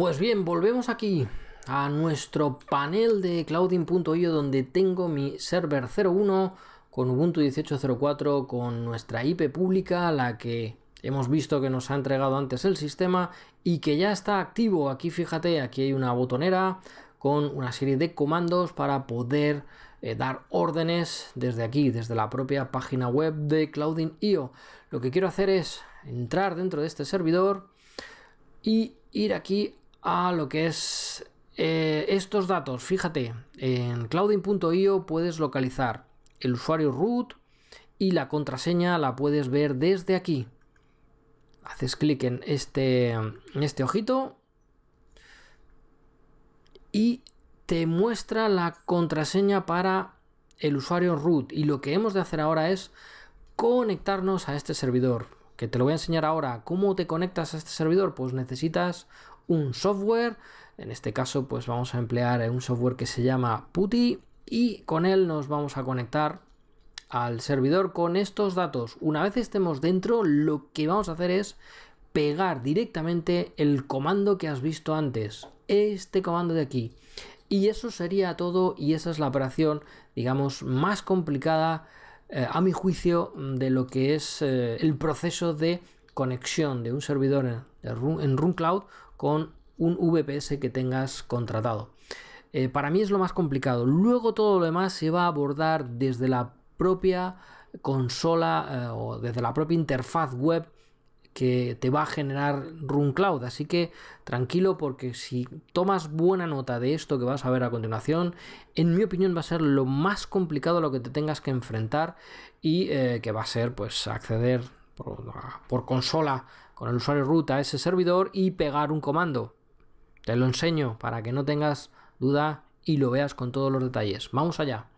Pues bien, volvemos aquí a nuestro panel de clouding.io donde tengo mi server 01 con Ubuntu 18.04 con nuestra IP pública, la que hemos visto que nos ha entregado antes el sistema y que ya está activo. Aquí fíjate, aquí hay una botonera con una serie de comandos para poder eh, dar órdenes desde aquí, desde la propia página web de Clouding.io. Lo que quiero hacer es entrar dentro de este servidor y ir aquí a lo que es eh, estos datos. Fíjate, en clouding.io puedes localizar el usuario root y la contraseña la puedes ver desde aquí. Haces clic en este, en este ojito y te muestra la contraseña para el usuario root y lo que hemos de hacer ahora es conectarnos a este servidor que te lo voy a enseñar ahora. ¿Cómo te conectas a este servidor? Pues necesitas un software, en este caso pues vamos a emplear un software que se llama Putty y con él nos vamos a conectar al servidor con estos datos. Una vez estemos dentro, lo que vamos a hacer es pegar directamente el comando que has visto antes, este comando de aquí. Y eso sería todo y esa es la operación, digamos, más complicada eh, a mi juicio, mm, de lo que es eh, el proceso de conexión de un servidor en, en con un VPS que tengas contratado. Eh, para mí es lo más complicado. Luego todo lo demás se va a abordar desde la propia consola o desde la propia interfaz web que te va a generar RunCloud. Así que tranquilo porque si tomas buena nota de esto que vas a ver a continuación, en mi opinión va a ser lo más complicado lo que te tengas que enfrentar y eh, que va a ser pues acceder por, por consola con el usuario root a ese servidor y pegar un comando. Te lo enseño para que no tengas duda y lo veas con todos los detalles. Vamos allá.